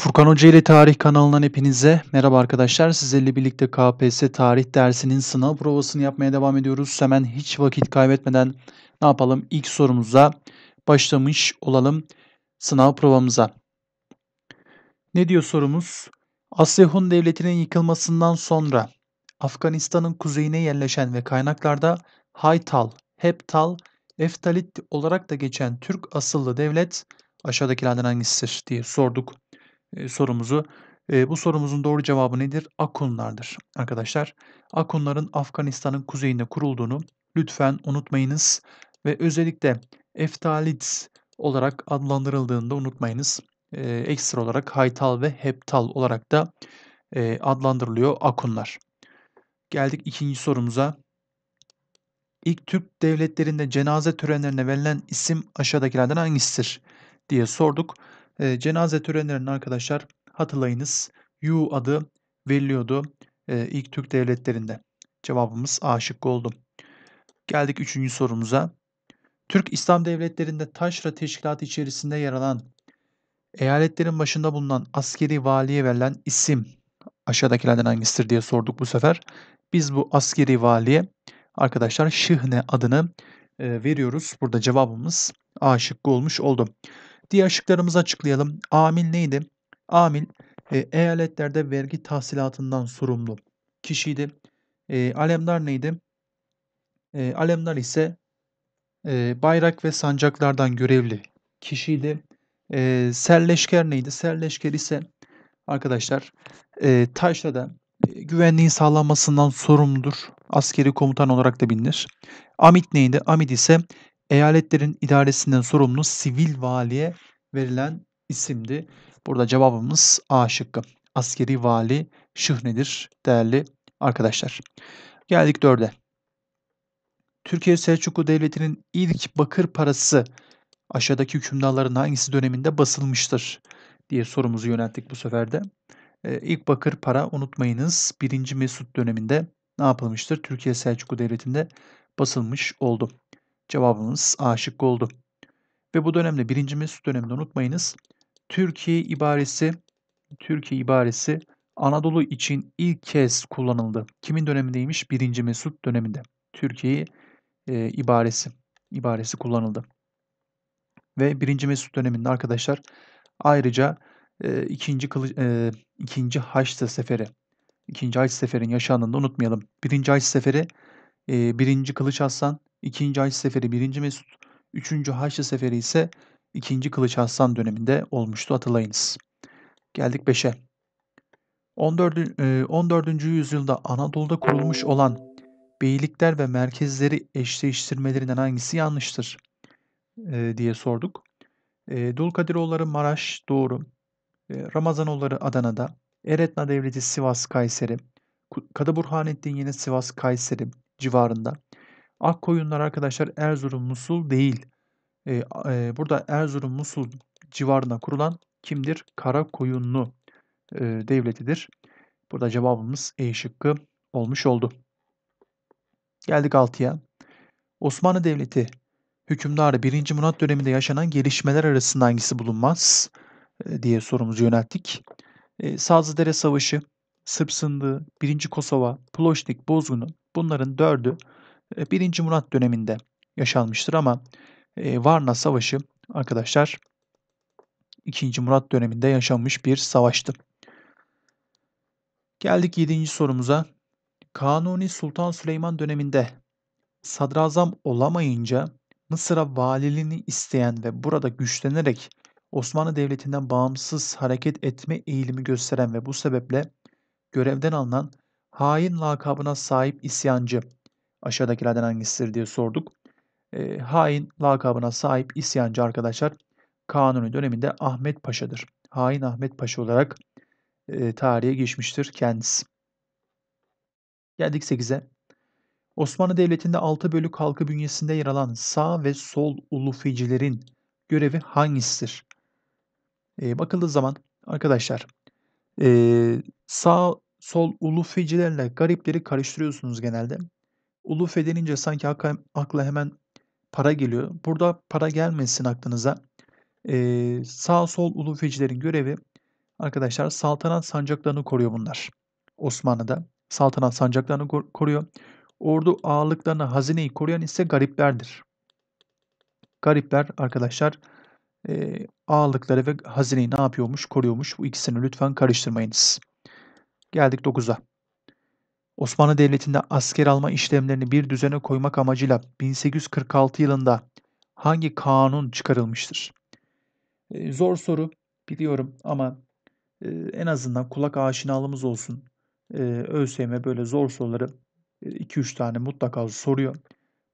Furkan Hoca ile Tarih kanalından hepinize merhaba arkadaşlar. Sizlerle birlikte KPSS tarih dersinin sınav provasını yapmaya devam ediyoruz. Hemen hiç vakit kaybetmeden ne yapalım? İlk sorumuza başlamış olalım sınav provamıza. Ne diyor sorumuz? Asya Hun Devleti'nin yıkılmasından sonra Afganistan'ın kuzeyine yerleşen ve kaynaklarda Haytal, Heptal, Eftalit olarak da geçen Türk asıllı devlet aşağıdakilerden hangisidir diye sorduk sorumuzu. E, bu sorumuzun doğru cevabı nedir? Akunlardır arkadaşlar. Akunların Afganistan'ın kuzeyinde kurulduğunu lütfen unutmayınız ve özellikle Eftalit olarak adlandırıldığında unutmayınız. E, ekstra olarak Haytal ve Heptal olarak da e, adlandırılıyor Akunlar. Geldik ikinci sorumuza. İlk Türk devletlerinde cenaze törenlerine verilen isim aşağıdakilerden hangisidir diye sorduk. E, cenaze törenlerinin arkadaşlar hatırlayınız Yu adı veriliyordu e, ilk Türk devletlerinde. Cevabımız A şıkkı oldu. Geldik üçüncü sorumuza. Türk İslam devletlerinde taşra teşkilatı içerisinde yer alan eyaletlerin başında bulunan askeri valiye verilen isim aşağıdakilerden hangisidir diye sorduk bu sefer. Biz bu askeri valiye arkadaşlar Şıhne adını veriyoruz. Burada cevabımız A şıkkı olmuş oldu. Diğer şıklarımızı açıklayalım. Amil neydi? Amil e, eyaletlerde vergi tahsilatından sorumlu kişiydi. E, alemdar neydi? E, alemdar ise e, bayrak ve sancaklardan görevli kişiydi. E, serleşker neydi? Serleşker ise arkadaşlar e, da e, güvenliğin sağlanmasından sorumludur. Askeri komutan olarak da bilinir. Amit neydi? Amit ise eyaletlerin idaresinden sorumlu sivil valiye verilen isimdi. Burada cevabımız A şıkkı. Askeri vali Şıhne'dir değerli arkadaşlar. Geldik dörde. Türkiye Selçuklu Devleti'nin ilk bakır parası aşağıdaki hükümdarların hangisi döneminde basılmıştır diye sorumuzu yönelttik bu sefer de. Ee, ilk bakır para unutmayınız 1. Mesut döneminde ne yapılmıştır? Türkiye Selçuklu Devleti'nde basılmış oldu. Cevabımız A şıkkı oldu. Ve bu dönemde birinci Mesut döneminde unutmayınız. Türkiye ibaresi Türkiye ibaresi Anadolu için ilk kez kullanıldı. Kimin dönemindeymiş? Birinci Mesut döneminde. Türkiye e, ibaresi ibaresi kullanıldı. Ve birinci Mesut döneminde arkadaşlar ayrıca e, ikinci kılıç, e, ikinci Haçlı seferi ikinci Haçlı seferin yaşandığını unutmayalım. Birinci Haçlı seferi e, birinci Kılıç Aslan 2. Haçlı Seferi 1. Mesut, 3. Haçlı Seferi ise 2. Kılıç Aslan döneminde olmuştu hatırlayınız. Geldik 5'e. 14. 14. yüzyılda Anadolu'da kurulmuş olan beylikler ve merkezleri eşleştirmelerinden hangisi yanlıştır e, diye sorduk. E, Dulkadiroğulları Maraş doğru, e, Ramazanoğulları Adana'da, Eretna Devleti Sivas Kayseri, Kadı Burhanettin yine Sivas Kayseri civarında, Ak koyunlar arkadaşlar Erzurum Musul değil. E, e, burada Erzurum Musul civarına kurulan kimdir? Kara koyunlu e, devletidir. Burada cevabımız E şıkkı olmuş oldu. Geldik 6'ya. Osmanlı Devleti hükümdarı 1. Murat döneminde yaşanan gelişmeler arasında hangisi bulunmaz e, diye sorumuzu yönelttik. E, Sazlıdere Savaşı, Sırp Sındığı, 1. Kosova, Ploşnik, Bozgun'u bunların dördü 1. Ee, Murat döneminde yaşanmıştır ama e, Varna Savaşı arkadaşlar 2. Murat döneminde yaşanmış bir savaştı. Geldik 7. sorumuza. Kanuni Sultan Süleyman döneminde sadrazam olamayınca Mısır'a valiliğini isteyen ve burada güçlenerek Osmanlı Devleti'nden bağımsız hareket etme eğilimi gösteren ve bu sebeple görevden alınan hain lakabına sahip isyancı aşağıdakilerden hangisidir diye sorduk. E, hain lakabına sahip isyancı arkadaşlar Kanuni döneminde Ahmet Paşa'dır. Hain Ahmet Paşa olarak e, tarihe geçmiştir kendisi. Geldik 8'e. Osmanlı Devleti'nde 6 bölük halkı bünyesinde yer alan sağ ve sol ulufecilerin görevi hangisidir? E, bakıldığı zaman arkadaşlar e, sağ sol ulufecilerle garipleri karıştırıyorsunuz genelde. Ulu fedenince sanki akla hemen para geliyor. Burada para gelmesin aklınıza. Ee, sağ sol ulu fecilerin görevi arkadaşlar saltanat sancaklarını koruyor bunlar. Osmanlı'da saltanat sancaklarını koruyor. Ordu ağırlıklarını, hazineyi koruyan ise gariplerdir. Garipler arkadaşlar e, ağırlıkları ve hazineyi ne yapıyormuş, koruyormuş. Bu ikisini lütfen karıştırmayınız. Geldik 9'a. Osmanlı Devleti'nde asker alma işlemlerini bir düzene koymak amacıyla 1846 yılında hangi kanun çıkarılmıştır? E, zor soru biliyorum ama e, en azından kulak aşinalığımız olsun. E, ÖSYM böyle zor soruları 2-3 e, tane mutlaka soruyor.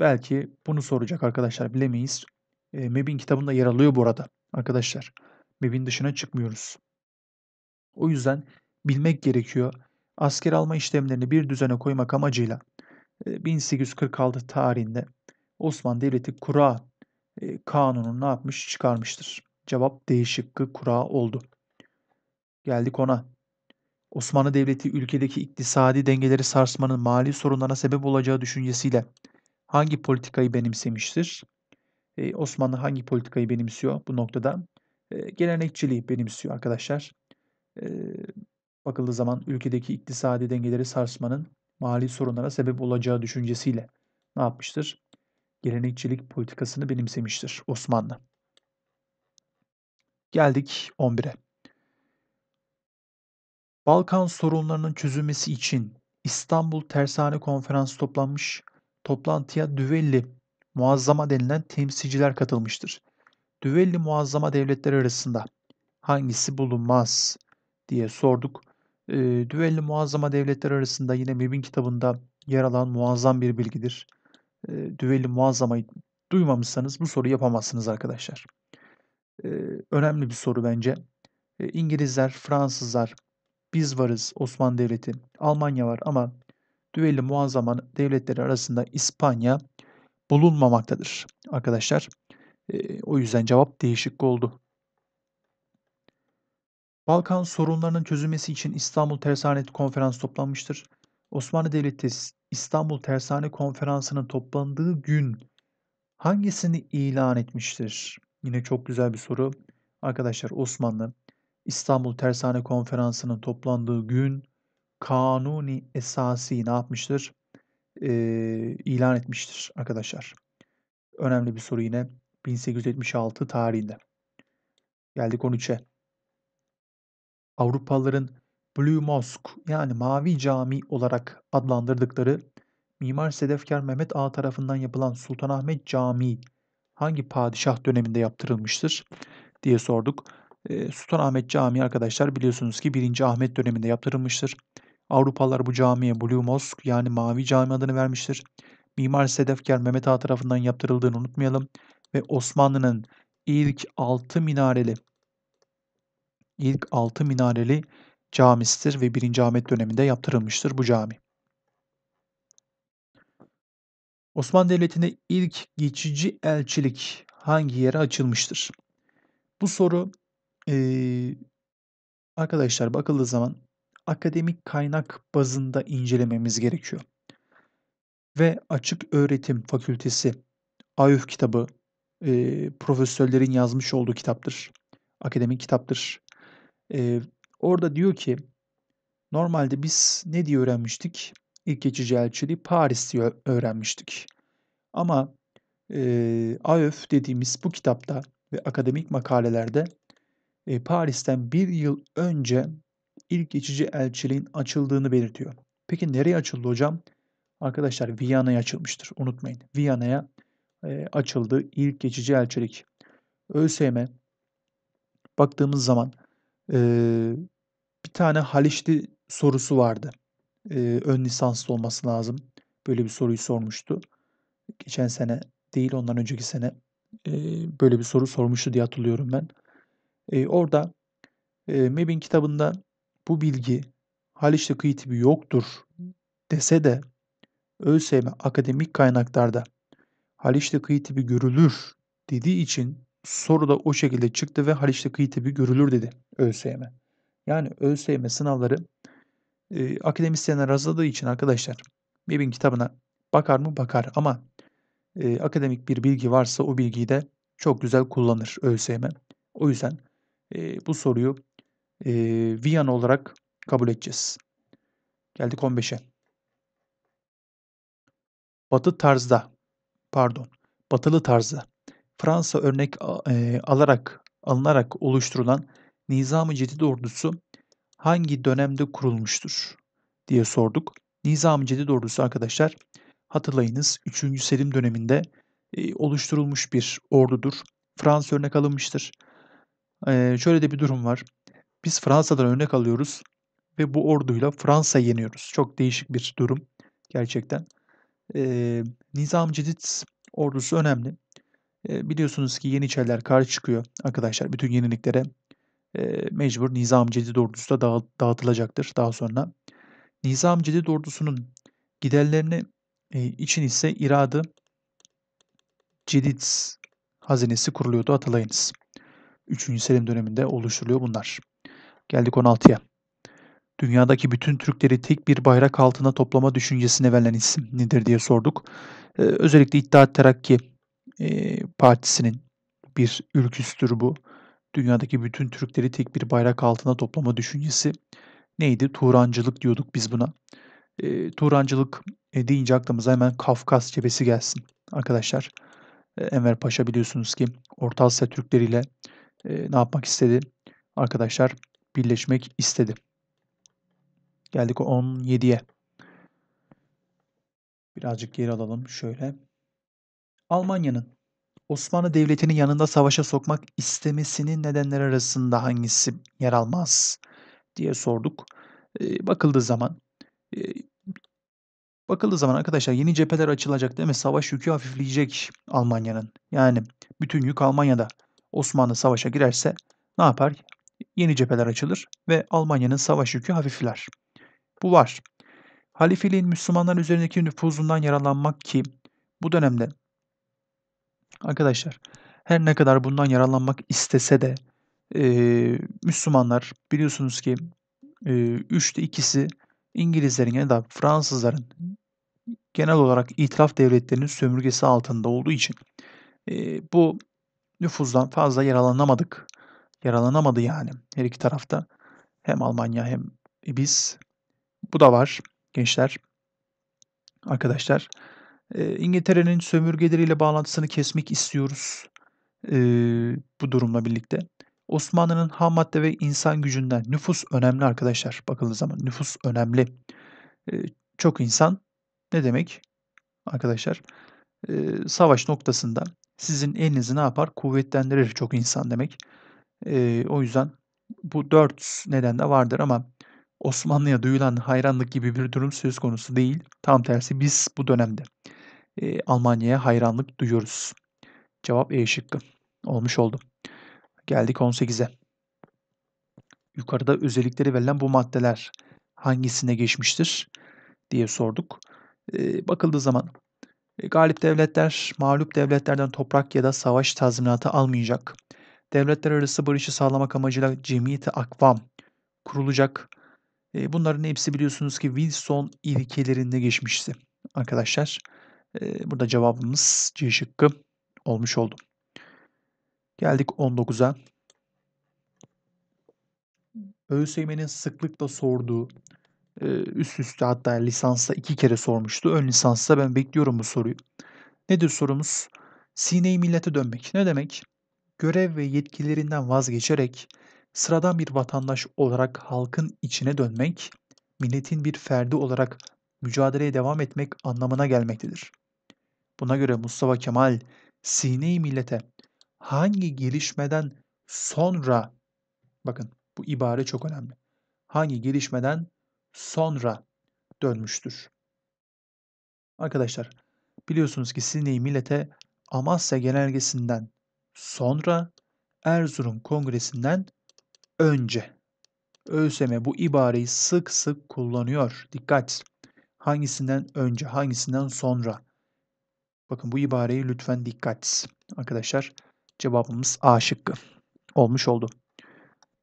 Belki bunu soracak arkadaşlar bilemeyiz. E, MEB'in kitabında yer alıyor bu arada arkadaşlar. MEB'in dışına çıkmıyoruz. O yüzden bilmek gerekiyor asker alma işlemlerini bir düzene koymak amacıyla 1846 tarihinde Osmanlı Devleti Kura kanunu ne yapmış çıkarmıştır. Cevap D kura oldu. Geldik ona. Osmanlı Devleti ülkedeki iktisadi dengeleri sarsmanın mali sorunlarına sebep olacağı düşüncesiyle hangi politikayı benimsemiştir? Ee, Osmanlı hangi politikayı benimsiyor bu noktada? Ee, gelenekçiliği benimsiyor arkadaşlar. Ee, bakıldığı zaman ülkedeki iktisadi dengeleri sarsmanın mali sorunlara sebep olacağı düşüncesiyle ne yapmıştır? Gelenekçilik politikasını benimsemiştir Osmanlı. Geldik 11'e. Balkan sorunlarının çözülmesi için İstanbul Tersane Konferansı toplanmış, toplantıya Düvelli Muazzama denilen temsilciler katılmıştır. Düvelli Muazzama devletler arasında hangisi bulunmaz diye sorduk. E, düelli muazzama devletler arasında yine MİB'in kitabında yer alan muazzam bir bilgidir. E, düelli muazzamayı duymamışsanız bu soruyu yapamazsınız arkadaşlar. E, önemli bir soru bence. E, İngilizler, Fransızlar, biz varız Osmanlı Devleti, Almanya var ama düelli muazzama devletleri arasında İspanya bulunmamaktadır arkadaşlar. E, o yüzden cevap değişik oldu. Balkan sorunlarının çözülmesi için İstanbul Tersane Konferansı toplanmıştır. Osmanlı Devleti İstanbul Tersane Konferansı'nın toplandığı gün hangisini ilan etmiştir? Yine çok güzel bir soru. Arkadaşlar Osmanlı İstanbul Tersane Konferansı'nın toplandığı gün kanuni esası ne yapmıştır? Ee, ilan etmiştir arkadaşlar. Önemli bir soru yine 1876 tarihinde. Geldik 13'e. Avrupalıların Blue Mosque yani Mavi Cami olarak adlandırdıkları Mimar Sedefkar Mehmet Ağa tarafından yapılan Sultanahmet Camii hangi padişah döneminde yaptırılmıştır diye sorduk. Ee, Sultanahmet Camii arkadaşlar biliyorsunuz ki 1. Ahmet döneminde yaptırılmıştır. Avrupalılar bu camiye Blue Mosque yani Mavi Cami adını vermiştir. Mimar Sedefkar Mehmet Ağa tarafından yaptırıldığını unutmayalım ve Osmanlı'nın ilk altı minareli ilk altı minareli camisidir ve 1. Ahmet döneminde yaptırılmıştır bu cami. Osmanlı Devleti'nde ilk geçici elçilik hangi yere açılmıştır? Bu soru arkadaşlar bakıldığı zaman akademik kaynak bazında incelememiz gerekiyor. Ve Açık Öğretim Fakültesi Ayuf kitabı profesörlerin yazmış olduğu kitaptır. Akademik kitaptır. Ee, orada diyor ki normalde biz ne diye öğrenmiştik? İlk geçici elçiliği Paris diye öğrenmiştik. Ama e, AÖF dediğimiz bu kitapta ve akademik makalelerde e, Paris'ten bir yıl önce ilk geçici elçiliğin açıldığını belirtiyor. Peki nereye açıldı hocam? Arkadaşlar Viyana'ya açılmıştır. Unutmayın. Viyana'ya e, açıldı ilk geçici elçilik. ÖSYM e baktığımız zaman ee, bir tane Haliçli sorusu vardı. Ee, ön lisanslı olması lazım. Böyle bir soruyu sormuştu. Geçen sene değil ondan önceki sene e, böyle bir soru sormuştu diye hatırlıyorum ben. E, orada e, MEB'in kitabında bu bilgi Haliç'te kıyı tipi yoktur dese de ÖSYM akademik kaynaklarda Haliç'te kıyı tipi görülür dediği için soru da o şekilde çıktı ve Haliç'te kıyı tepi görülür dedi ÖSYM. Yani ÖSYM sınavları e, akademisyenler hazırladığı için arkadaşlar BİB'in kitabına bakar mı? Bakar ama e, akademik bir bilgi varsa o bilgiyi de çok güzel kullanır ÖSYM. O yüzden e, bu soruyu e, Viyana olarak kabul edeceğiz. Geldik 15'e. Batı tarzda, pardon, batılı tarzda Fransa örnek e, alarak alınarak oluşturulan Nizam-ı Cedid ordusu hangi dönemde kurulmuştur diye sorduk. Nizam-ı Cedid ordusu arkadaşlar hatırlayınız 3. Selim döneminde e, oluşturulmuş bir ordudur. Fransa örnek alınmıştır. E, şöyle de bir durum var. Biz Fransa'dan örnek alıyoruz ve bu orduyla Fransa yeniyoruz. Çok değişik bir durum gerçekten. E, Nizam-ı Cedid ordusu önemli biliyorsunuz ki Yeniçeriler karşı çıkıyor arkadaşlar bütün yeniliklere. E, mecbur Nizam Cedid ordusu da dağıtılacaktır daha sonra. Nizam Cedid ordusunun giderlerini e, için ise iradı Cedid hazinesi kuruluyordu hatırlayınız. 3. Selim döneminde oluşturuluyor bunlar. Geldik 16'ya. Dünyadaki bütün Türkleri tek bir bayrak altına toplama düşüncesine verilen isim nedir diye sorduk. Ee, özellikle İttihat Terakki e, partisinin bir ülküstür bu. Dünyadaki bütün Türkleri tek bir bayrak altına toplama düşüncesi neydi? Turancılık diyorduk biz buna. E, Turancılık e, deyince aklımıza hemen Kafkas cephesi gelsin arkadaşlar. E, Enver Paşa biliyorsunuz ki Orta Asya Türkleriyle e, ne yapmak istedi? Arkadaşlar birleşmek istedi. Geldik 17'ye. Birazcık geri alalım şöyle. Almanya'nın Osmanlı Devleti'nin yanında savaşa sokmak istemesinin nedenler arasında hangisi yer almaz diye sorduk. E, bakıldığı zaman e, bakıldığı zaman arkadaşlar yeni cepheler açılacak değil mi? Savaş yükü hafifleyecek Almanya'nın. Yani bütün yük Almanya'da. Osmanlı savaşa girerse ne yapar? Yeni cepheler açılır ve Almanya'nın savaş yükü hafifler. Bu var. Halifeliğin Müslümanlar üzerindeki nüfuzundan yaralanmak ki bu dönemde Arkadaşlar her ne kadar bundan yararlanmak istese de e, Müslümanlar biliyorsunuz ki e, üçte ikisi İngilizlerin ya da Fransızların genel olarak itilaf devletlerinin sömürgesi altında olduğu için e, bu nüfuzdan fazla yaralanamadık. Yaralanamadı yani her iki tarafta. Hem Almanya hem e, biz. Bu da var gençler. Arkadaşlar e, İngiltere'nin sömürgeleriyle bağlantısını kesmek istiyoruz bu durumla birlikte. Osmanlı'nın ham madde ve insan gücünden nüfus önemli arkadaşlar. Bakıldığı zaman nüfus önemli. çok insan ne demek arkadaşlar? savaş noktasında sizin elinizi ne yapar? Kuvvetlendirir çok insan demek. o yüzden bu dört neden de vardır ama Osmanlı'ya duyulan hayranlık gibi bir durum söz konusu değil. Tam tersi biz bu dönemde e, Almanya'ya hayranlık duyuyoruz. Cevap E şıkkı olmuş oldu. Geldik 18'e. Yukarıda özellikleri verilen bu maddeler hangisine geçmiştir diye sorduk. E, bakıldığı zaman e, Galip devletler mağlup devletlerden toprak ya da savaş tazminatı almayacak. Devletler arası barışı sağlamak amacıyla Cemiyeti Akvam kurulacak. Bunların hepsi biliyorsunuz ki Wilson ilkelerinde geçmişti arkadaşlar. Burada cevabımız C şıkkı olmuş oldu. Geldik 19'a. ÖSYM'nin sıklıkla sorduğu üst üste hatta lisansa iki kere sormuştu. Ön lisansa ben bekliyorum bu soruyu. Nedir sorumuz? Sineyi millete dönmek. Ne demek? Görev ve yetkilerinden vazgeçerek sıradan bir vatandaş olarak halkın içine dönmek, milletin bir ferdi olarak mücadeleye devam etmek anlamına gelmektedir. Buna göre Mustafa Kemal sine millete hangi gelişmeden sonra bakın bu ibare çok önemli. Hangi gelişmeden sonra dönmüştür? Arkadaşlar biliyorsunuz ki sine millete Amasya genelgesinden sonra Erzurum Kongresi'nden önce. ÖSYM bu ibareyi sık sık kullanıyor. Dikkat! Hangisinden önce, hangisinden sonra? Bakın bu ibareyi lütfen dikkat. Arkadaşlar cevabımız A şıkkı olmuş oldu.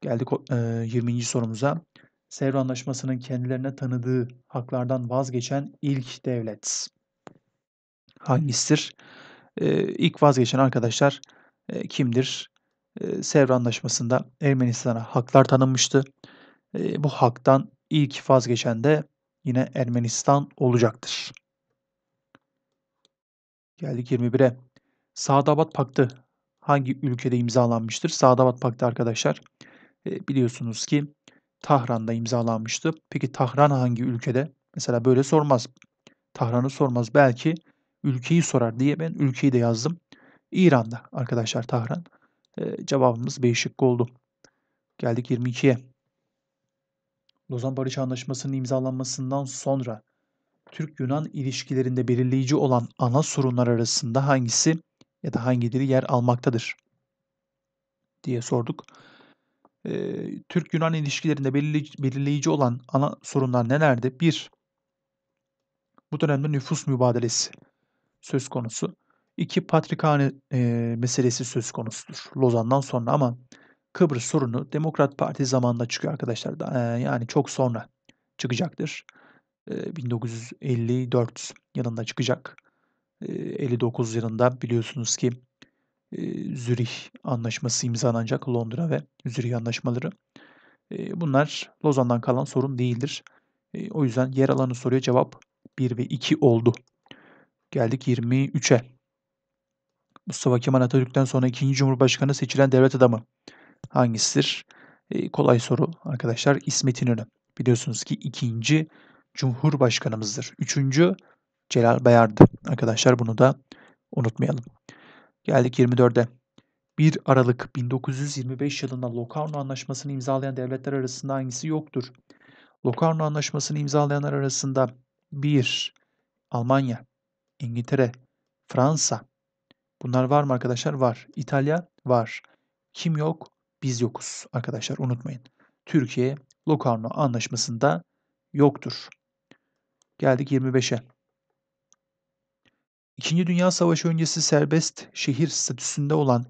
Geldik 20. E, sorumuza. Sevr Anlaşması'nın kendilerine tanıdığı haklardan vazgeçen ilk devlet hangisidir? E, ilk vazgeçen arkadaşlar e, kimdir? Sevr Anlaşması'nda Ermenistan'a haklar tanınmıştı. Bu haktan ilk vazgeçen de yine Ermenistan olacaktır. Geldik 21'e. Sadabat Paktı hangi ülkede imzalanmıştır? Sadabat Paktı arkadaşlar e, biliyorsunuz ki Tahran'da imzalanmıştı. Peki Tahran hangi ülkede? Mesela böyle sormaz. Tahran'ı sormaz. Belki ülkeyi sorar diye ben ülkeyi de yazdım. İran'da arkadaşlar Tahran. E, cevabımız B şıkkı oldu. Geldik 22'ye. Lozan Barış Anlaşması'nın imzalanmasından sonra Türk-Yunan ilişkilerinde belirleyici olan ana sorunlar arasında hangisi ya da hangileri yer almaktadır diye sorduk. Ee, Türk-Yunan ilişkilerinde belirleyici, olan ana sorunlar nelerdi? Bir, bu dönemde nüfus mübadelesi söz konusu. İki, patrikhane e, meselesi söz konusudur Lozan'dan sonra ama Kıbrıs sorunu Demokrat Parti zamanında çıkıyor arkadaşlar. E, yani çok sonra çıkacaktır. 1954 yılında çıkacak. 59 yılında biliyorsunuz ki Zürih Anlaşması imzalanacak Londra ve Zürih Anlaşmaları. Bunlar Lozan'dan kalan sorun değildir. O yüzden yer alanı soruya cevap 1 ve 2 oldu. Geldik 23'e. Mustafa Kemal Atatürk'ten sonra ikinci Cumhurbaşkanı seçilen devlet adamı hangisidir? Kolay soru arkadaşlar İsmet İnönü. Biliyorsunuz ki ikinci Cumhurbaşkanımızdır. Üçüncü Celal Bayar'dı. Arkadaşlar bunu da unutmayalım. Geldik 24'e. 1 Aralık 1925 yılında Locarno Anlaşması'nı imzalayan devletler arasında hangisi yoktur? Locarno Anlaşması'nı imzalayanlar arasında 1. Almanya, İngiltere, Fransa. Bunlar var mı arkadaşlar? Var. İtalya var. Kim yok? Biz yokuz arkadaşlar unutmayın. Türkiye Locarno Anlaşması'nda yoktur. Geldik 25'e. İkinci Dünya Savaşı öncesi serbest şehir statüsünde olan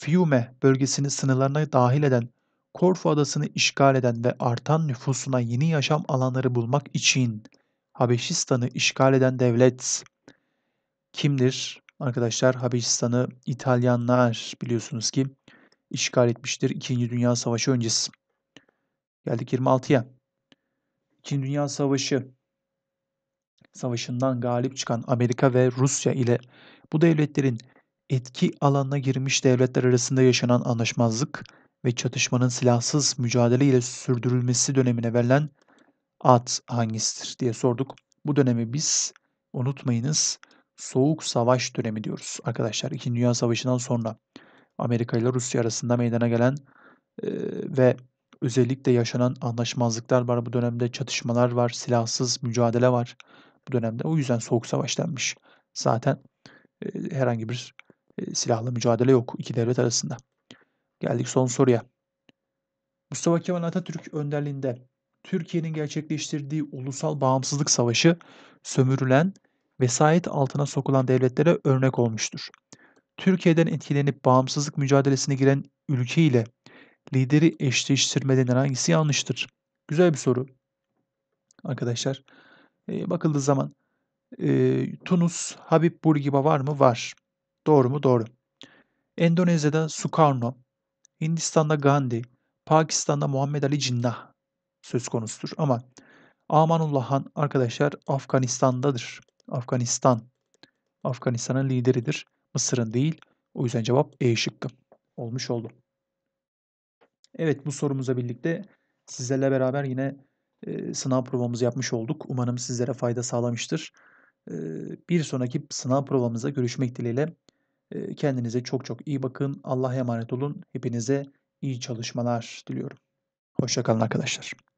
Fiume bölgesini sınırlarına dahil eden Korfu adasını işgal eden ve artan nüfusuna yeni yaşam alanları bulmak için Habeşistan'ı işgal eden devlet kimdir? Arkadaşlar Habeşistan'ı İtalyanlar biliyorsunuz ki işgal etmiştir 2. Dünya Savaşı öncesi. Geldik 26'ya. 2. Dünya Savaşı Savaşı'ndan galip çıkan Amerika ve Rusya ile bu devletlerin etki alanına girmiş devletler arasında yaşanan anlaşmazlık ve çatışmanın silahsız mücadele ile sürdürülmesi dönemine verilen ad hangisidir diye sorduk. Bu dönemi biz unutmayınız Soğuk Savaş dönemi diyoruz arkadaşlar. İkinci Dünya Savaşı'ndan sonra Amerika ile Rusya arasında meydana gelen e, ve özellikle yaşanan anlaşmazlıklar var. Bu dönemde çatışmalar var, silahsız mücadele var bu dönemde. O yüzden soğuk savaş denmiş. Zaten e, herhangi bir e, silahlı mücadele yok iki devlet arasında. Geldik son soruya. Mustafa Kemal Atatürk önderliğinde Türkiye'nin gerçekleştirdiği ulusal bağımsızlık savaşı sömürülen, vesayet altına sokulan devletlere örnek olmuştur. Türkiye'den etkilenip bağımsızlık mücadelesine giren ülke ile lideri eşleştirmeden hangisi yanlıştır? Güzel bir soru. Arkadaşlar e, bakıldığı zaman e, Tunus, Habib Bourguiba var mı? Var. Doğru mu? Doğru. Endonezya'da Sukarno, Hindistan'da Gandhi, Pakistan'da Muhammed Ali Cinnah söz konusudur. Ama Amanullah Han arkadaşlar Afganistan'dadır. Afganistan. Afganistan'ın lideridir. Mısır'ın değil. O yüzden cevap E şıkkı olmuş oldu. Evet bu sorumuza birlikte sizlerle beraber yine e, sınav provamızı yapmış olduk. Umarım sizlere fayda sağlamıştır. E, bir sonraki sınav provamıza görüşmek dileğiyle. E, kendinize çok çok iyi bakın. Allah'a emanet olun. Hepinize iyi çalışmalar diliyorum. Hoşçakalın arkadaşlar.